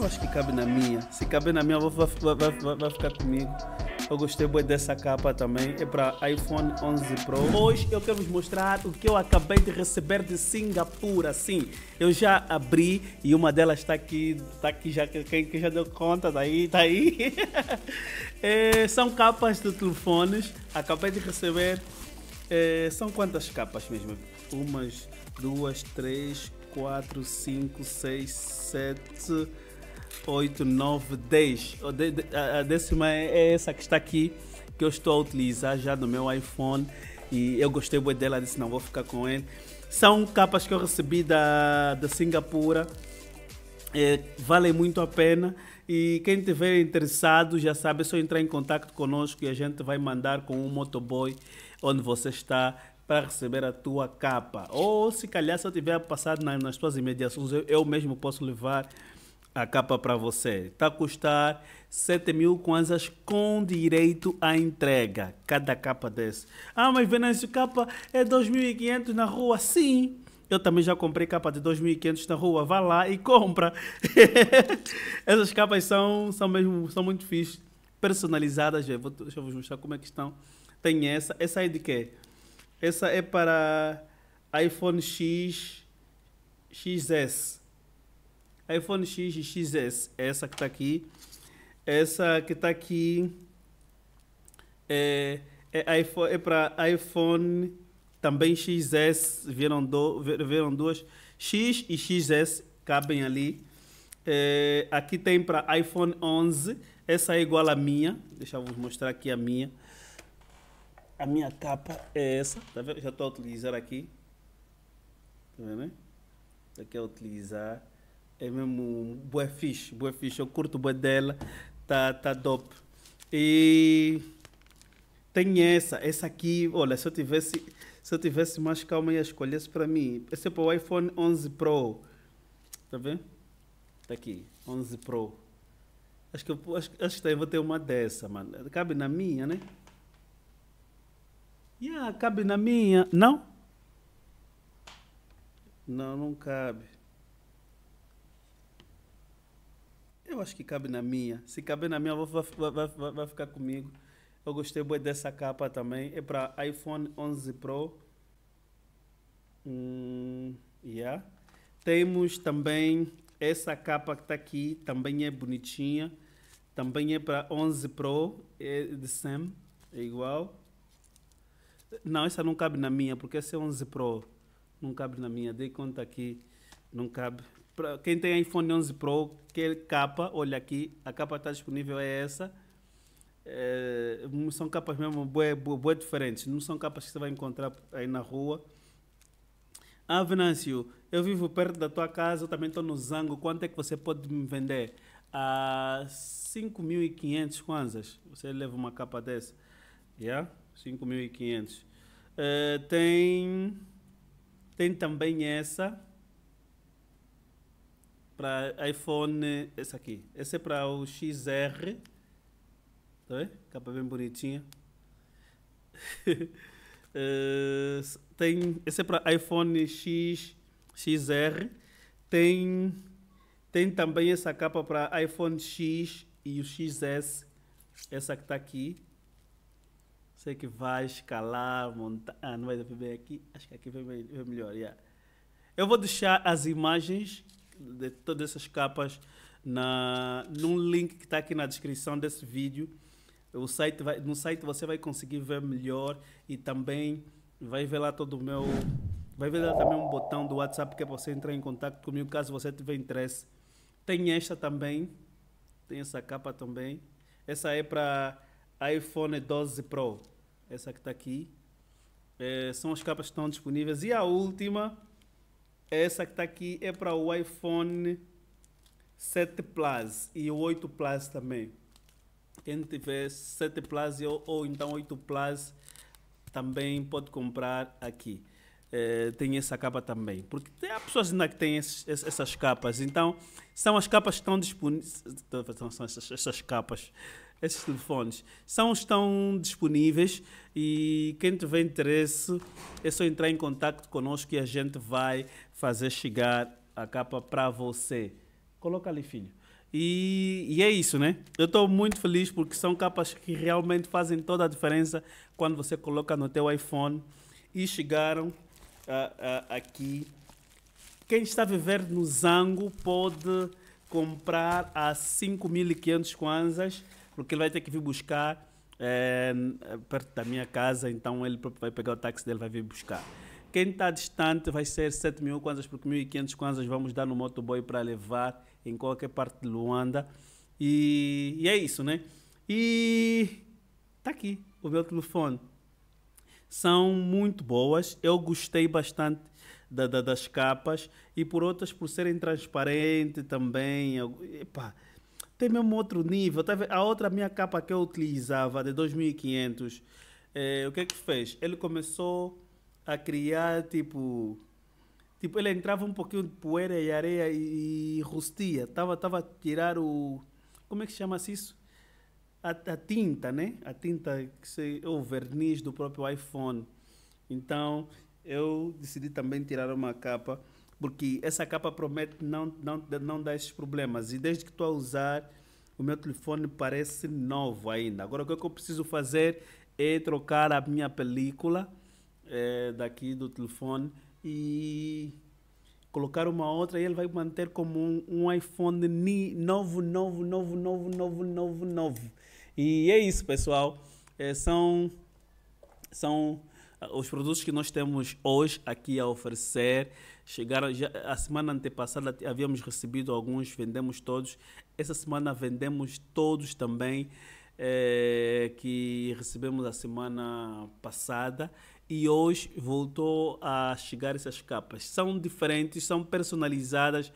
eu acho que cabe na minha. Se cabe na minha, vai, vai, vai, vai ficar comigo. Eu gostei muito dessa capa também. É para iPhone 11 Pro. Hoje eu quero vos mostrar o que eu acabei de receber de Singapura. Sim, eu já abri e uma delas está aqui. Está aqui já. Quem, quem já deu conta daí? Tá aí. é, são capas de telefones. Acabei de receber. É, são quantas capas mesmo? Umas, duas, três, quatro, cinco, seis, sete. 8, 9, 10. A décima é, é essa que está aqui, que eu estou a utilizar já no meu iPhone. E eu gostei muito dela, disse, não, vou ficar com ele. São capas que eu recebi da, da Singapura. É, valem muito a pena. E quem tiver interessado, já sabe, é só entrar em contato conosco e a gente vai mandar com um motoboy onde você está para receber a tua capa. Ou se calhar, se eu tiver passado na, nas tuas imediações, eu, eu mesmo posso levar a capa para você. Está a custar 7 mil kwanzas com direito à entrega. Cada capa desse. Ah, mas Venâncio, capa é 2.500 na rua. Sim, eu também já comprei capa de 2.500 na rua. Vá lá e compra. Essas capas são, são mesmo são muito fixas. Personalizadas. Já vou, deixa eu vos mostrar como é que estão. Tem essa. Essa é de quê? Essa é para iPhone X XS iPhone X e XS, essa que está aqui. Essa que está aqui é, é, iPhone, é para iPhone, também XS, viram, do, duas. X e XS cabem ali. É, aqui tem para iPhone 11, essa é igual à minha. Deixa eu vos mostrar aqui a minha. A minha capa é essa, tá vendo? Já estou a utilizar aqui. Tá vendo? Né? Aqui a é utilizar é mesmo bué fixe, bué fixe. Eu curto bué dela, tá, tá dope. E tem essa, essa aqui, olha, se eu tivesse, se eu tivesse mais calma ia escolher para mim. Esse é para o iPhone 11 Pro, tá vendo? Tá aqui, 11 Pro. Acho que, eu, acho, acho que tá, vou ter uma dessa, mano. Cabe na minha, né? Yeah, cabe na minha. Não? Não, não cabe. eu acho que cabe na minha. Se cabe na minha, vai, vai, vai, vai ficar comigo. Eu gostei muito dessa capa também. É para iPhone 11 Pro. Hum, yeah. Temos também essa capa que está aqui. Também é bonitinha. Também é para 11 Pro. É de Sam. É igual. Não, essa não cabe na minha, porque essa é 11 Pro. Não cabe na minha. Dei conta aqui. Não cabe quem tem iPhone 11 Pro, que é capa, olha aqui, a capa está disponível é essa. É, são capas mesmo boas, boas diferentes, não são capas que você vai encontrar aí na rua. Ah, Venâncio, eu vivo perto da tua casa, eu também estou no Zango, quanto é que você pode me vender? A ah, 5.500 kwanzas, você leva uma capa dessa. Yeah? 5.500. Uh, tem, tem também essa para iPhone, esse aqui. Esse é para o XR. Tá vendo? Capa bem bonitinha. uh, eh, tem, esse é para iPhone X, XR. Tem, tem também essa capa para iPhone X e o XS. Essa que está aqui. Sei que vai escalar, montar. Ah, não vai dar bem aqui. Acho que aqui vai melhor. Yeah. Eu vou deixar as imagens de todas essas capas na, num link que está aqui na descrição desse vídeo. O site vai, no site você vai conseguir ver melhor e também vai ver lá todo o meu. Vai ver lá também um botão do WhatsApp que é para você entrar em contato comigo caso você tiver interesse. Tem esta também. Tem essa capa também. Essa é para iPhone 12 Pro. Essa que está aqui. É, são as capas que estão disponíveis. E a última essa que está aqui é para o iPhone 7 Plus e o 8 Plus também. Quem tiver 7 Plus ou, ou então 8 Plus também pode comprar aqui. Eh, tem essa capa também. Porque tem, há pessoas ainda que têm esses, essas capas. Então, são as capas que estão disponíveis. São essas, essas capas esses telefones são estão disponíveis e quem tiver interesse é só entrar em contato conosco e a gente vai fazer chegar a capa para você. Coloca ali, filho. E, e é isso, né? Eu estou muito feliz porque são capas que realmente fazem toda a diferença quando você coloca no teu iPhone e chegaram uh, uh, aqui. Quem está a viver no Zango pode comprar a 5.500 kwanzas, porque ele vai ter que vir buscar é, perto da minha casa, então ele vai pegar o táxi dele vai vir buscar. Quem está distante vai ser 7.000 mil kwanzas, porque 1.500 kwanzas vamos dar no motoboy para levar em qualquer parte de Luanda. E, e é isso, né? E está aqui o meu telefone são muito boas. Eu gostei bastante da, da, das capas e por outras por serem transparentes também. Epa, tem mesmo outro nível. Tá a outra minha capa que eu utilizava, de 2500, eh, o que é que fez? Ele começou a criar tipo. Tipo, ele entrava um pouquinho de poeira e areia e, e rustia. Tava, tava a tirar o. Como é que chama-se isso? a, a tinta, né? A tinta que se, o verniz do próprio iPhone. Então eu decidi também tirar uma capa porque essa capa promete não, não, não dar esses problemas. E desde que estou a usar, o meu telefone parece novo ainda. Agora, o que, é que eu preciso fazer é trocar a minha película é, daqui do telefone e colocar uma outra e ele vai manter como um, um iPhone ni, novo, novo, novo, novo, novo, novo, novo. E é isso, pessoal. É, são são ah, os produtos que nós temos hoje aqui a oferecer. Chegaram já, a semana antepassada havíamos recebido alguns, vendemos todos. Essa semana vendemos todos também. É, que recebemos a semana passada e hoje voltou a chegar essas capas. São diferentes, são personalizadas.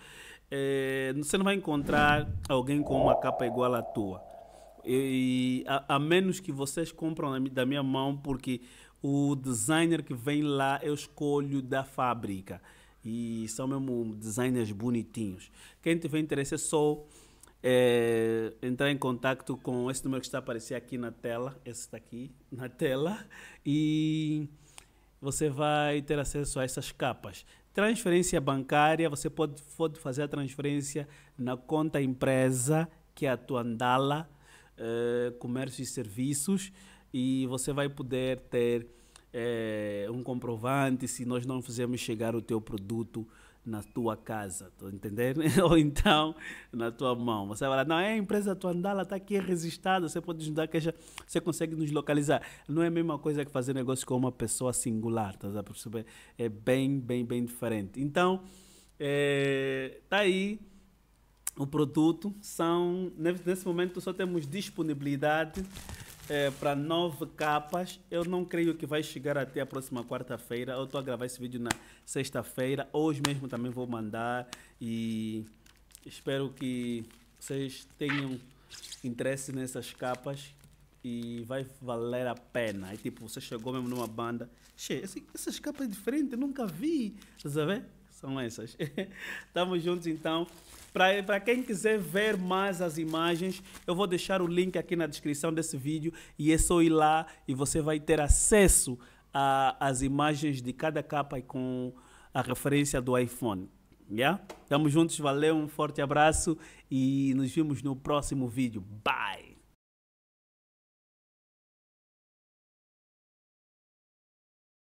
É, você não vai encontrar alguém com uma capa igual à tua. E, a, a menos que vocês compram da minha mão, porque o designer que vem lá eu escolho da fábrica. E são mesmo designers bonitinhos. Quem tiver interesse é só é, entrar em contato com esse número que está aparecendo aqui na tela. Esse está aqui na tela. E você vai ter acesso a essas capas. Transferência bancária, você pode, pode fazer a transferência na conta empresa, que é a tua Andala uh, comércio e serviços e você vai poder ter uh, um comprovante se nós não fizermos chegar o teu produto na tua casa, tô entendendo? Ou então na tua mão. Você vai lá, não, é a empresa tua andala, está aqui registrada, você pode nos dar queixa, você consegue nos localizar. Não é a mesma coisa que fazer negócio com uma pessoa singular, tá perceber? É bem, bem, bem diferente. Então, é, tá aí o produto são nesse momento só temos disponibilidade é, para nove capas eu não creio que vai chegar até a próxima quarta-feira eu estou a gravar esse vídeo na sexta-feira hoje mesmo também vou mandar e espero que vocês tenham interesse nessas capas e vai valer a pena aí tipo você chegou mesmo numa banda che essas capas é diferente nunca vi sabe são essas. Estamos juntos então. Para quem quiser ver mais as imagens, eu vou deixar o link aqui na descrição desse vídeo e é só ir lá e você vai ter acesso às imagens de cada capa e com a referência do iPhone. Yeah? Tamo juntos, valeu, um forte abraço e nos vemos no próximo vídeo. Bye!